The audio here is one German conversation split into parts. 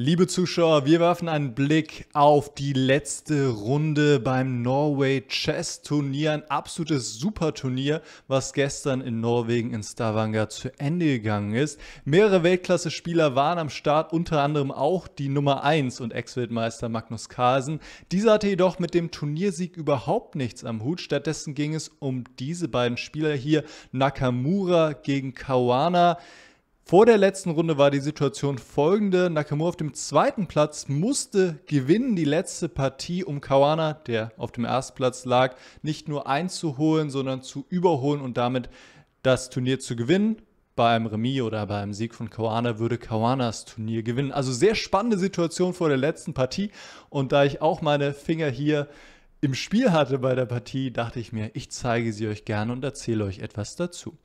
Liebe Zuschauer, wir werfen einen Blick auf die letzte Runde beim Norway Chess Turnier. Ein absolutes Superturnier, was gestern in Norwegen in Stavanger zu Ende gegangen ist. Mehrere Weltklasse-Spieler waren am Start, unter anderem auch die Nummer 1 und Ex-Weltmeister Magnus Carlsen. Dieser hatte jedoch mit dem Turniersieg überhaupt nichts am Hut. Stattdessen ging es um diese beiden Spieler hier, Nakamura gegen Kawana. Vor der letzten Runde war die Situation folgende. Nakamura auf dem zweiten Platz musste gewinnen, die letzte Partie, um Kawana, der auf dem ersten Platz lag, nicht nur einzuholen, sondern zu überholen und damit das Turnier zu gewinnen. Bei einem Remis oder bei einem Sieg von Kawana würde Kawanas Turnier gewinnen. Also sehr spannende Situation vor der letzten Partie. Und da ich auch meine Finger hier im Spiel hatte bei der Partie, dachte ich mir, ich zeige sie euch gerne und erzähle euch etwas dazu.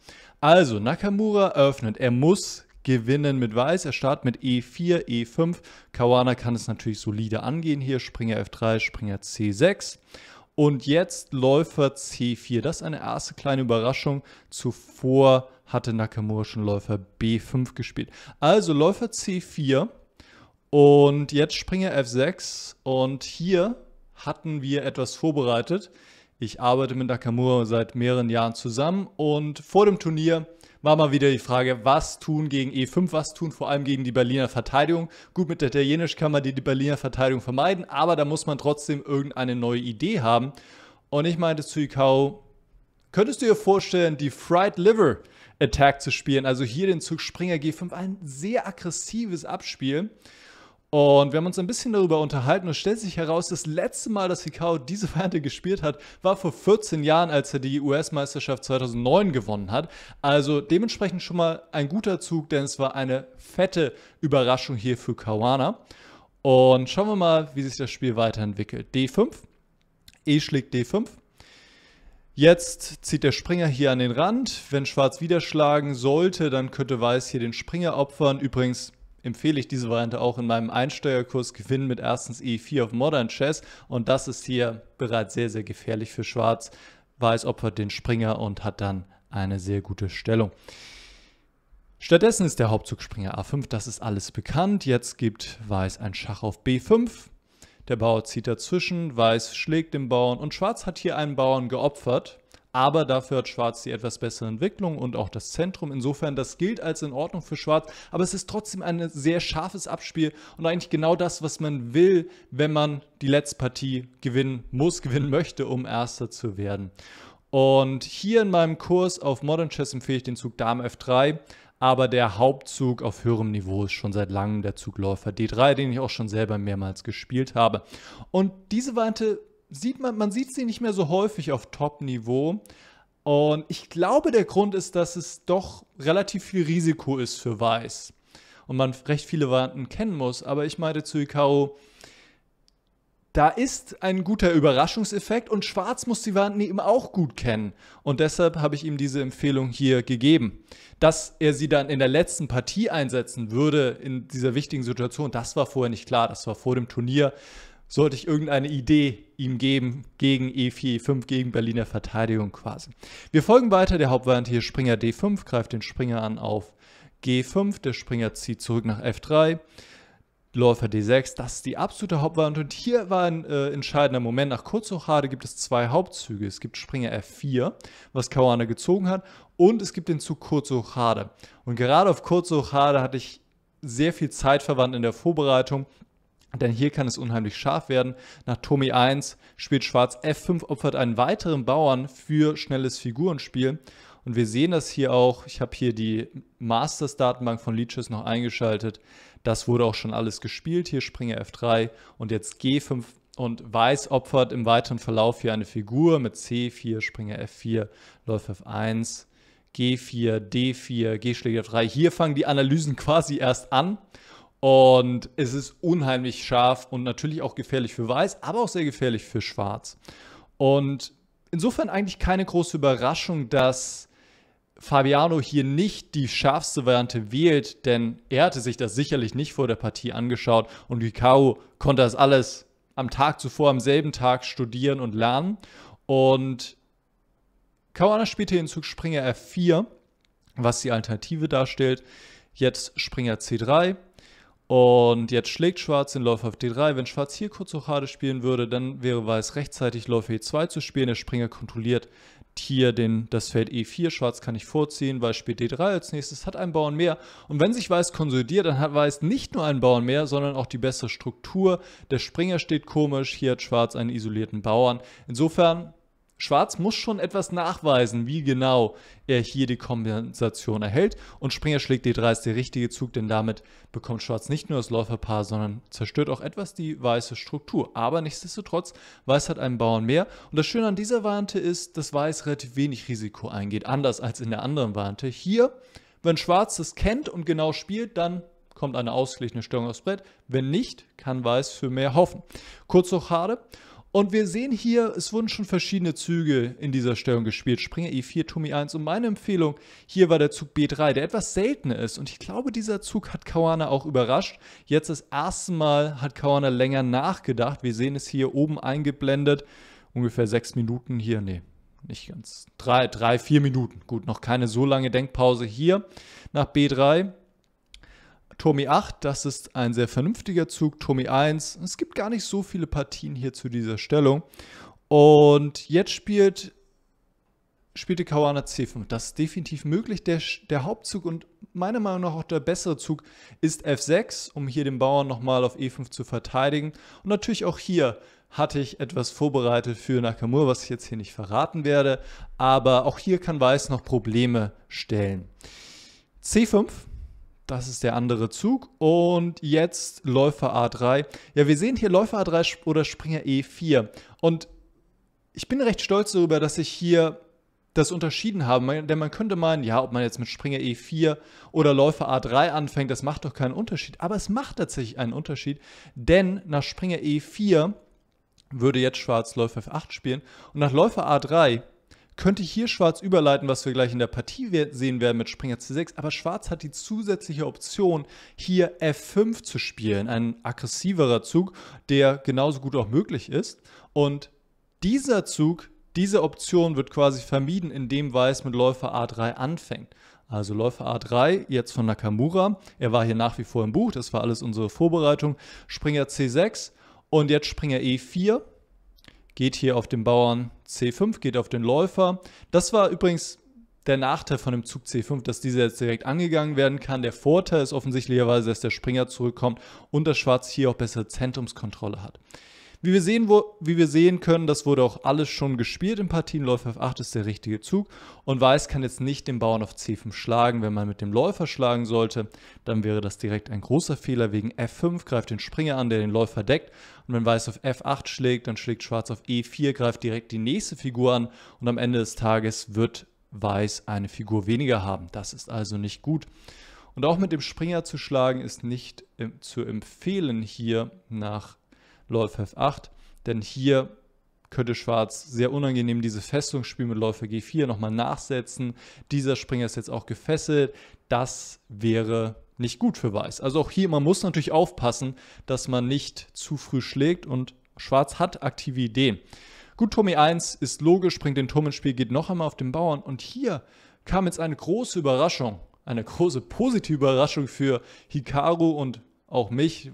Also, Nakamura öffnet. Er muss gewinnen mit Weiß. Er startet mit E4, E5. Kawana kann es natürlich solide angehen hier. Springer F3, Springer C6. Und jetzt Läufer C4. Das ist eine erste kleine Überraschung. Zuvor hatte Nakamura schon Läufer B5 gespielt. Also Läufer C4 und jetzt Springer F6 und hier hatten wir etwas vorbereitet. Ich arbeite mit Nakamura seit mehreren Jahren zusammen und vor dem Turnier war mal wieder die Frage, was tun gegen E5, was tun vor allem gegen die Berliner Verteidigung. Gut, mit der Italienisch kann man die, die Berliner Verteidigung vermeiden, aber da muss man trotzdem irgendeine neue Idee haben. Und ich meinte zu Ikao, könntest du dir vorstellen, die Fried Liver Attack zu spielen? Also hier den Zug Springer G5, ein sehr aggressives Abspiel. Und wir haben uns ein bisschen darüber unterhalten und stellt sich heraus, das letzte Mal, dass Hikao diese Variante gespielt hat, war vor 14 Jahren, als er die US-Meisterschaft 2009 gewonnen hat. Also dementsprechend schon mal ein guter Zug, denn es war eine fette Überraschung hier für Kawana. Und schauen wir mal, wie sich das Spiel weiterentwickelt. D5, E schlägt D5. Jetzt zieht der Springer hier an den Rand. Wenn Schwarz wieder schlagen sollte, dann könnte Weiß hier den Springer opfern. Übrigens, empfehle ich diese Variante auch in meinem Einsteigerkurs Gewinn mit erstens E4 e auf Modern Chess. Und das ist hier bereits sehr, sehr gefährlich für Schwarz. Weiß opfert den Springer und hat dann eine sehr gute Stellung. Stattdessen ist der Hauptzug Springer A5, das ist alles bekannt. Jetzt gibt Weiß ein Schach auf B5. Der Bauer zieht dazwischen, Weiß schlägt den Bauern und Schwarz hat hier einen Bauern geopfert aber dafür hat Schwarz die etwas bessere Entwicklung und auch das Zentrum. Insofern, das gilt als in Ordnung für Schwarz, aber es ist trotzdem ein sehr scharfes Abspiel und eigentlich genau das, was man will, wenn man die letzte Partie gewinnen muss, gewinnen möchte, um Erster zu werden. Und hier in meinem Kurs auf Modern Chess empfehle ich den Zug Dame F3, aber der Hauptzug auf höherem Niveau ist schon seit langem der Zugläufer D3, den ich auch schon selber mehrmals gespielt habe. Und diese Variante sieht man, man sieht sie nicht mehr so häufig auf Top-Niveau. Und ich glaube, der Grund ist, dass es doch relativ viel Risiko ist für Weiß. Und man recht viele Varianten kennen muss. Aber ich meinte zu Ikao, da ist ein guter Überraschungseffekt und Schwarz muss die Varianten eben auch gut kennen. Und deshalb habe ich ihm diese Empfehlung hier gegeben. Dass er sie dann in der letzten Partie einsetzen würde, in dieser wichtigen Situation, das war vorher nicht klar. Das war vor dem Turnier sollte ich irgendeine Idee ihm geben gegen E4, E5, gegen Berliner Verteidigung quasi. Wir folgen weiter, der Hauptwand hier Springer D5, greift den Springer an auf G5, der Springer zieht zurück nach F3, Läufer D6, das ist die absolute Hauptwand und hier war ein äh, entscheidender Moment. Nach Kurzhochade gibt es zwei Hauptzüge. Es gibt Springer F4, was Kawana gezogen hat und es gibt den Zug Kurzhochade. Und gerade auf Kurzhochade hatte ich sehr viel Zeit verwandt in der Vorbereitung denn hier kann es unheimlich scharf werden. Nach Tommy 1 spielt Schwarz F5, opfert einen weiteren Bauern für schnelles Figurenspiel. Und wir sehen das hier auch. Ich habe hier die Masters-Datenbank von Leeches noch eingeschaltet. Das wurde auch schon alles gespielt. Hier Springer F3 und jetzt G5. Und Weiß opfert im weiteren Verlauf hier eine Figur mit C4, Springer F4, Läufer F1, G4, D4, G-Schläger F3. Hier fangen die Analysen quasi erst an. Und es ist unheimlich scharf und natürlich auch gefährlich für Weiß, aber auch sehr gefährlich für Schwarz. Und insofern eigentlich keine große Überraschung, dass Fabiano hier nicht die schärfste Variante wählt, denn er hatte sich das sicherlich nicht vor der Partie angeschaut und Gikao konnte das alles am Tag zuvor, am selben Tag studieren und lernen. Und Kawana spielte den Zug Springer F4, was die Alternative darstellt. Jetzt Springer C3, und jetzt schlägt Schwarz den Läufer auf D3. Wenn Schwarz hier kurz auch Hade spielen würde, dann wäre Weiß rechtzeitig Läufer E2 zu spielen. Der Springer kontrolliert hier den, das Feld E4. Schwarz kann nicht vorziehen, Weiß spielt D3 als nächstes, hat einen Bauern mehr. Und wenn sich Weiß konsolidiert, dann hat Weiß nicht nur einen Bauern mehr, sondern auch die bessere Struktur. Der Springer steht komisch, hier hat Schwarz einen isolierten Bauern. Insofern Schwarz muss schon etwas nachweisen, wie genau er hier die Kompensation erhält. Und Springer schlägt D3 ist der richtige Zug, denn damit bekommt Schwarz nicht nur das Läuferpaar, sondern zerstört auch etwas die weiße Struktur. Aber nichtsdestotrotz, Weiß hat einen Bauern mehr. Und das Schöne an dieser Variante ist, dass Weiß relativ wenig Risiko eingeht, anders als in der anderen Variante. Hier, wenn Schwarz das kennt und genau spielt, dann kommt eine ausgeglichene Störung aufs Brett. Wenn nicht, kann Weiß für mehr hoffen. Kurz hoch Hade. Und wir sehen hier, es wurden schon verschiedene Züge in dieser Stellung gespielt. Springer E4, Tommy 1 und meine Empfehlung, hier war der Zug B3, der etwas seltener ist. Und ich glaube, dieser Zug hat Kawana auch überrascht. Jetzt das erste Mal hat Kawana länger nachgedacht. Wir sehen es hier oben eingeblendet. Ungefähr sechs Minuten hier, nee, nicht ganz. Drei, drei, vier Minuten. Gut, noch keine so lange Denkpause hier nach B3. Tommy 8, das ist ein sehr vernünftiger Zug. Tommy 1, es gibt gar nicht so viele Partien hier zu dieser Stellung. Und jetzt spielt, spielte Kawana C5. Das ist definitiv möglich. Der, der Hauptzug und meiner Meinung nach auch der bessere Zug ist F6, um hier den Bauern nochmal auf E5 zu verteidigen. Und natürlich auch hier hatte ich etwas vorbereitet für Nakamura, was ich jetzt hier nicht verraten werde. Aber auch hier kann Weiß noch Probleme stellen. C5 das ist der andere Zug. Und jetzt Läufer A3. Ja, wir sehen hier Läufer A3 oder Springer E4. Und ich bin recht stolz darüber, dass ich hier das unterschieden habe. Denn man könnte meinen, ja, ob man jetzt mit Springer E4 oder Läufer A3 anfängt, das macht doch keinen Unterschied. Aber es macht tatsächlich einen Unterschied, denn nach Springer E4 würde jetzt Schwarz Läufer F8 spielen und nach Läufer A3 könnte hier Schwarz überleiten, was wir gleich in der Partie sehen werden mit Springer C6, aber Schwarz hat die zusätzliche Option, hier F5 zu spielen, ein aggressiverer Zug, der genauso gut auch möglich ist. Und dieser Zug, diese Option wird quasi vermieden, indem Weiß mit Läufer A3 anfängt. Also Läufer A3, jetzt von Nakamura. Er war hier nach wie vor im Buch, das war alles unsere Vorbereitung. Springer C6 und jetzt Springer E4. Geht hier auf den Bauern C5 geht auf den Läufer. Das war übrigens der Nachteil von dem Zug C5, dass dieser jetzt direkt angegangen werden kann. Der Vorteil ist offensichtlicherweise, dass der Springer zurückkommt und das Schwarz hier auch bessere Zentrumskontrolle hat. Wie wir, sehen, wo, wie wir sehen können, das wurde auch alles schon gespielt in Partien. Läufer F8 ist der richtige Zug. Und Weiß kann jetzt nicht den Bauern auf C5 schlagen. Wenn man mit dem Läufer schlagen sollte, dann wäre das direkt ein großer Fehler. Wegen F5 greift den Springer an, der den Läufer deckt. Und wenn Weiß auf F8 schlägt, dann schlägt Schwarz auf E4, greift direkt die nächste Figur an. Und am Ende des Tages wird Weiß eine Figur weniger haben. Das ist also nicht gut. Und auch mit dem Springer zu schlagen ist nicht äh, zu empfehlen hier nach Läufer F8, denn hier könnte Schwarz sehr unangenehm diese Festung spielen mit Läufer G4 nochmal nachsetzen. Dieser Springer ist jetzt auch gefesselt. Das wäre nicht gut für Weiß. Also auch hier, man muss natürlich aufpassen, dass man nicht zu früh schlägt und Schwarz hat aktive Ideen. Gut, Turm E1 ist logisch, bringt den Turm ins Spiel, geht noch einmal auf den Bauern und hier kam jetzt eine große Überraschung, eine große positive Überraschung für Hikaru und auch mich,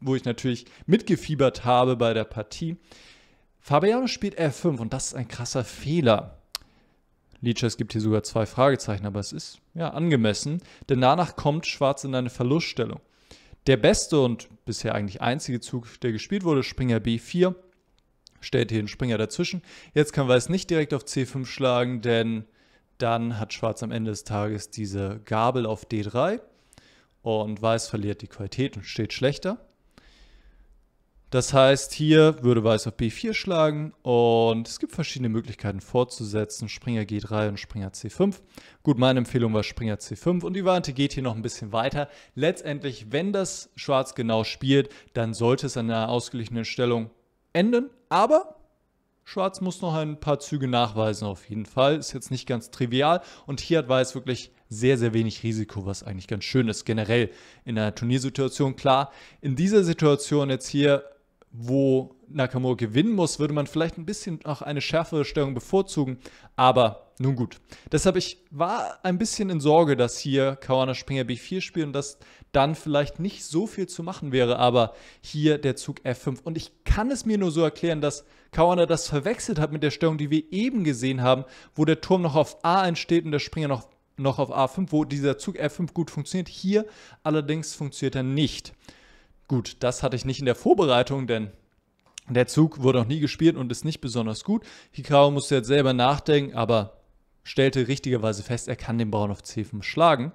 wo ich natürlich mitgefiebert habe bei der Partie. Fabiano spielt F5 und das ist ein krasser Fehler. Lichess gibt hier sogar zwei Fragezeichen, aber es ist ja angemessen, denn danach kommt Schwarz in eine Verluststellung. Der beste und bisher eigentlich einzige Zug, der gespielt wurde, Springer B4, stellt hier den Springer dazwischen. Jetzt kann Weiß nicht direkt auf C5 schlagen, denn dann hat Schwarz am Ende des Tages diese Gabel auf D3 und Weiß verliert die Qualität und steht schlechter. Das heißt, hier würde Weiß auf B4 schlagen und es gibt verschiedene Möglichkeiten fortzusetzen. Springer G3 und Springer C5. Gut, meine Empfehlung war Springer C5 und die Warte geht hier noch ein bisschen weiter. Letztendlich, wenn das Schwarz genau spielt, dann sollte es an einer ausgeglichenen Stellung enden. Aber Schwarz muss noch ein paar Züge nachweisen auf jeden Fall. Ist jetzt nicht ganz trivial und hier hat Weiß wirklich sehr, sehr wenig Risiko, was eigentlich ganz schön ist, generell in einer Turniersituation. Klar, in dieser Situation jetzt hier wo Nakamura gewinnen muss, würde man vielleicht ein bisschen auch eine schärfere Stellung bevorzugen. Aber nun gut. Deshalb ich war ein bisschen in Sorge, dass hier Kawana Springer B4 spielt und dass dann vielleicht nicht so viel zu machen wäre. Aber hier der Zug F5. Und ich kann es mir nur so erklären, dass Kawana das verwechselt hat mit der Stellung, die wir eben gesehen haben, wo der Turm noch auf A1 steht und der Springer noch noch auf A5, wo dieser Zug F5 gut funktioniert. Hier allerdings funktioniert er nicht. Gut, das hatte ich nicht in der Vorbereitung, denn der Zug wurde noch nie gespielt und ist nicht besonders gut. Hikaru musste jetzt selber nachdenken, aber stellte richtigerweise fest, er kann den Bauern auf C5 schlagen.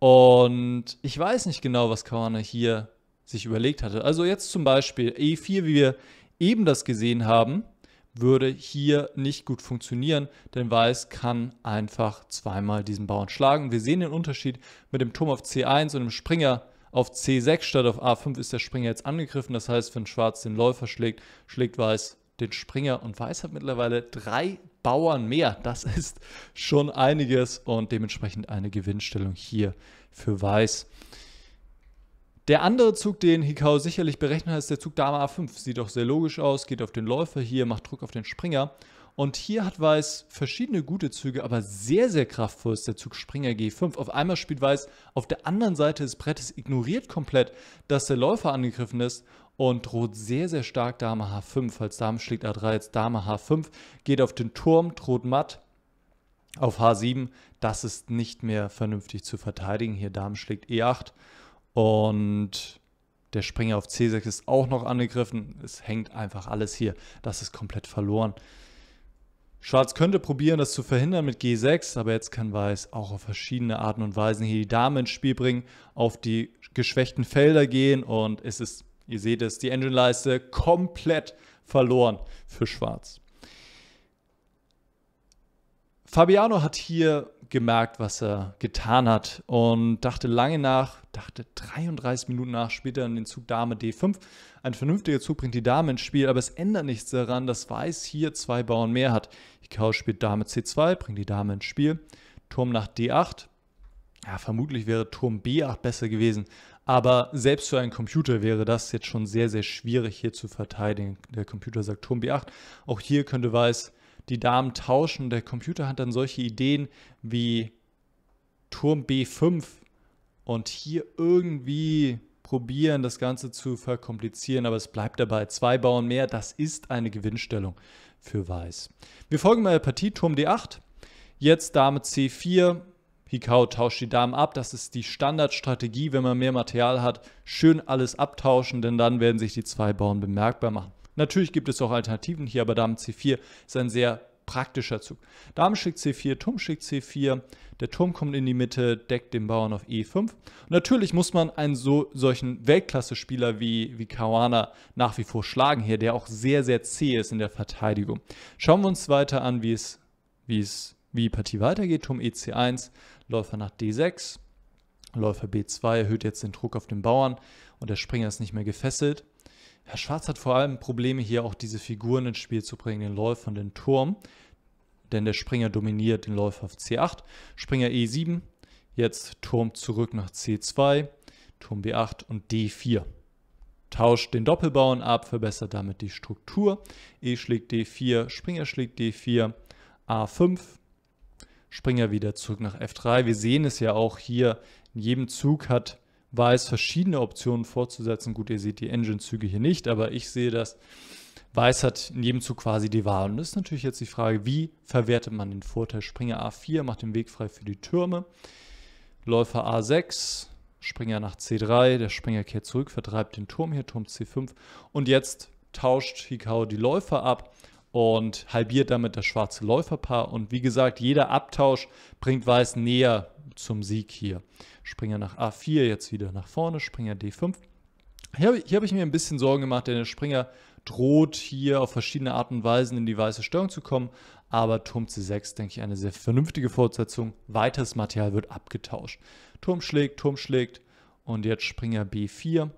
Und ich weiß nicht genau, was Kawana hier sich überlegt hatte. Also jetzt zum Beispiel E4, wie wir eben das gesehen haben, würde hier nicht gut funktionieren, denn Weiß kann einfach zweimal diesen Bauern schlagen. Wir sehen den Unterschied mit dem Turm auf C1 und dem Springer auf C6 statt auf A5 ist der Springer jetzt angegriffen. Das heißt, wenn Schwarz den Läufer schlägt, schlägt Weiß den Springer und Weiß hat mittlerweile drei Bauern mehr. Das ist schon einiges und dementsprechend eine Gewinnstellung hier für Weiß. Der andere Zug, den Hikao sicherlich berechnet hat, ist der Zug Dame A5. Sieht auch sehr logisch aus, geht auf den Läufer hier, macht Druck auf den Springer und hier hat Weiß verschiedene gute Züge, aber sehr, sehr kraftvoll ist der Zug Springer G5. Auf einmal spielt Weiß auf der anderen Seite des Brettes, ignoriert komplett, dass der Läufer angegriffen ist und droht sehr, sehr stark Dame H5. Falls Dame schlägt A3, jetzt Dame H5, geht auf den Turm, droht matt auf H7. Das ist nicht mehr vernünftig zu verteidigen. Hier Dame schlägt E8 und der Springer auf C6 ist auch noch angegriffen. Es hängt einfach alles hier. Das ist komplett verloren. Schwarz könnte probieren, das zu verhindern mit G6, aber jetzt kann Weiß auch auf verschiedene Arten und Weisen hier die Dame ins Spiel bringen, auf die geschwächten Felder gehen und es ist, ihr seht es, die Engine-Leiste komplett verloren für Schwarz. Fabiano hat hier gemerkt, was er getan hat und dachte lange nach, dachte 33 Minuten nach später in den Zug Dame D5. Ein vernünftiger Zug bringt die Dame ins Spiel, aber es ändert nichts daran, dass Weiß hier zwei Bauern mehr hat. Hikaru spielt Dame C2, bringt die Dame ins Spiel. Turm nach D8. Ja, vermutlich wäre Turm B8 besser gewesen, aber selbst für einen Computer wäre das jetzt schon sehr, sehr schwierig hier zu verteidigen. Der Computer sagt Turm B8. Auch hier könnte Weiß die Damen tauschen. Der Computer hat dann solche Ideen wie Turm B5 und hier irgendwie probieren, das Ganze zu verkomplizieren, aber es bleibt dabei. Zwei Bauern mehr, das ist eine Gewinnstellung für Weiß. Wir folgen mal der Partie, Turm D8, jetzt Dame C4, Hikao tauscht die Damen ab, das ist die Standardstrategie, wenn man mehr Material hat, schön alles abtauschen, denn dann werden sich die zwei Bauern bemerkbar machen. Natürlich gibt es auch Alternativen hier, aber Dame C4 ist ein sehr praktischer Zug. Dame schickt C4, Turm schickt C4, der Turm kommt in die Mitte, deckt den Bauern auf E5. Und natürlich muss man einen so, solchen Weltklasse-Spieler wie, wie Kawana nach wie vor schlagen hier, der auch sehr, sehr zäh ist in der Verteidigung. Schauen wir uns weiter an, wie es, wie es, wie die Partie weitergeht. Turm EC1, Läufer nach D6, Läufer B2 erhöht jetzt den Druck auf den Bauern und der Springer ist nicht mehr gefesselt. Herr Schwarz hat vor allem Probleme, hier auch diese Figuren ins Spiel zu bringen, den Läufer und den Turm. Denn der Springer dominiert den Läufer auf C8, Springer E7, jetzt Turm zurück nach C2, Turm B8 und D4. Tauscht den Doppelbauern ab, verbessert damit die Struktur. E schlägt D4, Springer schlägt D4, A5, Springer wieder zurück nach F3. Wir sehen es ja auch hier, in jedem Zug hat war es, verschiedene Optionen vorzusetzen. Gut, ihr seht die Engine-Züge hier nicht, aber ich sehe das. Weiß hat in jedem Zug quasi die Wahl. Und das ist natürlich jetzt die Frage, wie verwertet man den Vorteil? Springer A4 macht den Weg frei für die Türme. Läufer A6, Springer nach C3, der Springer kehrt zurück, vertreibt den Turm hier, Turm C5. Und jetzt tauscht Hikao die Läufer ab und halbiert damit das schwarze Läuferpaar. Und wie gesagt, jeder Abtausch bringt Weiß näher zum Sieg hier. Springer nach A4 jetzt wieder nach vorne, Springer D5. Hier habe ich, ich mir ein bisschen Sorgen gemacht, denn der Springer droht hier auf verschiedene Arten und Weisen in die weiße Störung zu kommen. Aber Turm C6, denke ich, eine sehr vernünftige Fortsetzung. Weiteres Material wird abgetauscht. Turm schlägt, Turm schlägt und jetzt Springer B4.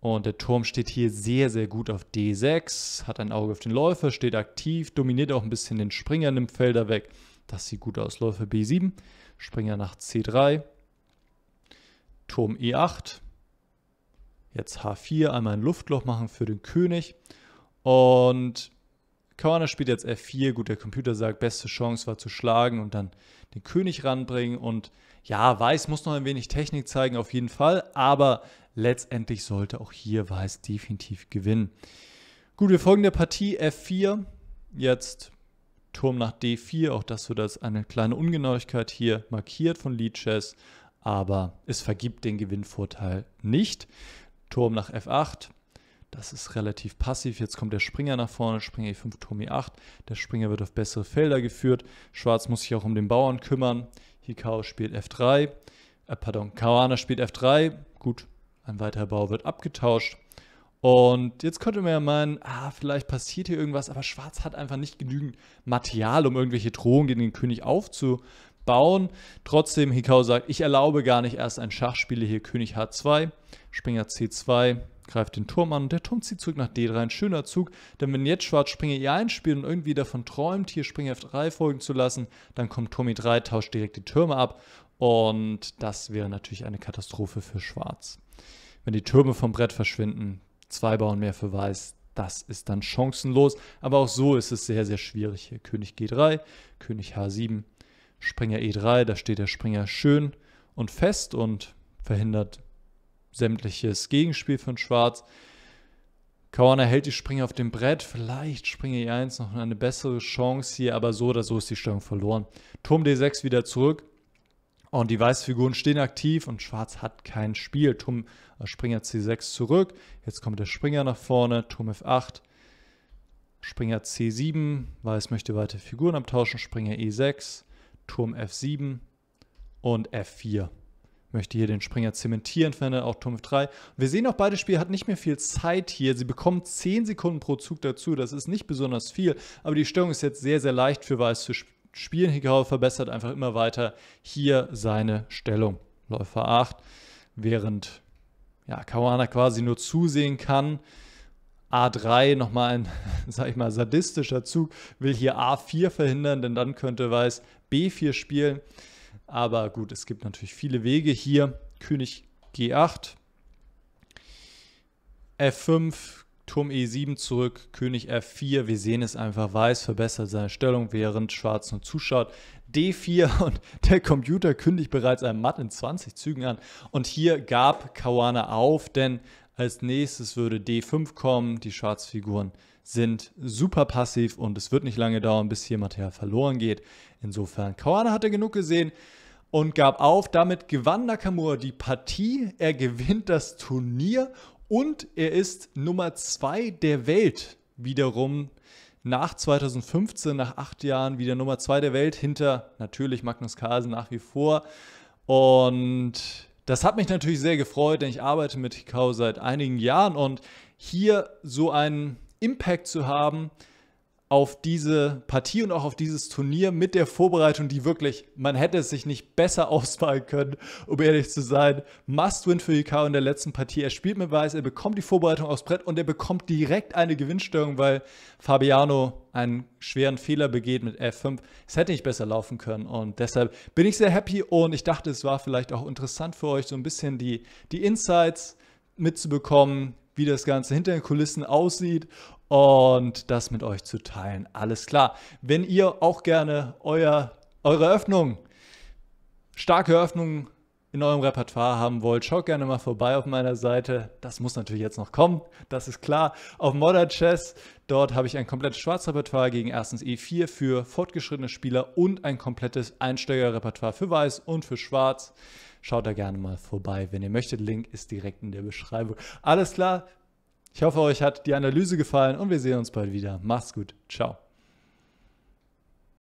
Und der Turm steht hier sehr, sehr gut auf D6, hat ein Auge auf den Läufer, steht aktiv, dominiert auch ein bisschen den Springer, nimmt Felder weg. Das sieht gut aus, Läufer B7. Springer nach C3, Turm E8, jetzt H4, einmal ein Luftloch machen für den König und Körner spielt jetzt F4, gut, der Computer sagt, beste Chance war zu schlagen und dann den König ranbringen und ja, Weiß muss noch ein wenig Technik zeigen, auf jeden Fall, aber letztendlich sollte auch hier Weiß definitiv gewinnen. Gut, wir folgen der Partie F4, jetzt Turm nach D4, auch das wird als eine kleine Ungenauigkeit hier markiert von Lichess, aber es vergibt den Gewinnvorteil nicht. Turm nach F8, das ist relativ passiv. Jetzt kommt der Springer nach vorne, Springer E5, Turm E8. Der Springer wird auf bessere Felder geführt. Schwarz muss sich auch um den Bauern kümmern. Hikao spielt F3, äh, pardon, Kawana spielt F3. Gut, ein weiterer Bau wird abgetauscht. Und jetzt könnte man ja meinen, ah, vielleicht passiert hier irgendwas, aber Schwarz hat einfach nicht genügend Material, um irgendwelche Drohungen gegen den König aufzubauen. Trotzdem, Hikau sagt, ich erlaube gar nicht erst ein Schachspiel hier König H2, Springer C2, greift den Turm an und der Turm zieht zurück nach D3. Ein schöner Zug, denn wenn jetzt Schwarz Springer E1 spielt und irgendwie davon träumt, hier Springer F3 folgen zu lassen, dann kommt Turm E3, tauscht direkt die Türme ab und das wäre natürlich eine Katastrophe für Schwarz. Wenn die Türme vom Brett verschwinden, zwei Bauern mehr für Weiß, das ist dann chancenlos. Aber auch so ist es sehr, sehr schwierig hier. König G3, König H7, Springer E3, da steht der Springer schön und fest und verhindert sämtliches Gegenspiel von Schwarz. Kawana hält die Springer auf dem Brett, vielleicht Springer E1 noch eine bessere Chance hier, aber so oder so ist die Stellung verloren. Turm D6 wieder zurück, Oh, und die weißen Figuren stehen aktiv und Schwarz hat kein Spiel. Turm äh, Springer C6 zurück. Jetzt kommt der Springer nach vorne. Turm F8. Springer C7. Weiß möchte weitere Figuren abtauschen. Springer E6. Turm F7 und F4. Möchte hier den Springer zementieren, verhindert auch Turm F3. Wir sehen auch, beide Spiele hat nicht mehr viel Zeit hier. Sie bekommen 10 Sekunden pro Zug dazu. Das ist nicht besonders viel, aber die Störung ist jetzt sehr, sehr leicht für Weiß zu spielen Spielen Hikaru verbessert einfach immer weiter hier seine Stellung. Läufer 8, während ja, Kawana quasi nur zusehen kann. A3 nochmal ein, sag ich mal, sadistischer Zug, will hier A4 verhindern, denn dann könnte Weiß B4 spielen. Aber gut, es gibt natürlich viele Wege hier. König G8, F5, Turm E7 zurück, König F4, wir sehen es einfach, Weiß verbessert seine Stellung, während Schwarz nun zuschaut. D4 und der Computer kündigt bereits ein Matt in 20 Zügen an. Und hier gab Kawana auf, denn als nächstes würde D5 kommen, die Schwarzfiguren sind super passiv und es wird nicht lange dauern, bis hier Material verloren geht. Insofern, Kawana hatte genug gesehen und gab auf. Damit gewann Nakamura die Partie. Er gewinnt das Turnier und er ist Nummer zwei der Welt wiederum nach 2015, nach acht Jahren wieder Nummer zwei der Welt hinter natürlich Magnus Carlsen nach wie vor. Und das hat mich natürlich sehr gefreut, denn ich arbeite mit Hikau seit einigen Jahren und hier so einen Impact zu haben, auf diese Partie und auch auf dieses Turnier mit der Vorbereitung, die wirklich, man hätte es sich nicht besser ausmalen können, um ehrlich zu sein. Must-Win für Hikaru in der letzten Partie. Er spielt mit Weiß, er bekommt die Vorbereitung aufs Brett und er bekommt direkt eine Gewinnstörung, weil Fabiano einen schweren Fehler begeht mit F5. Es hätte nicht besser laufen können und deshalb bin ich sehr happy und ich dachte, es war vielleicht auch interessant für euch, so ein bisschen die, die Insights mitzubekommen, wie das Ganze hinter den Kulissen aussieht und das mit euch zu teilen. Alles klar. Wenn ihr auch gerne euer, eure Öffnung, starke Öffnungen in eurem Repertoire haben wollt, schaut gerne mal vorbei auf meiner Seite. Das muss natürlich jetzt noch kommen, das ist klar. Auf Modern Chess, dort habe ich ein komplettes Schwarzrepertoire gegen erstens E4 für fortgeschrittene Spieler und ein komplettes Einsteigerrepertoire für Weiß und für Schwarz. Schaut da gerne mal vorbei. Wenn ihr möchtet, Link ist direkt in der Beschreibung. Alles klar. Ich hoffe, euch hat die Analyse gefallen und wir sehen uns bald wieder. Macht's gut. Ciao.